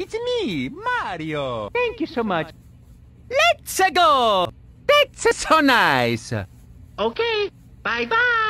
It's me, Mario. Thank you so much. Let's go. That's so nice. Okay. Bye-bye.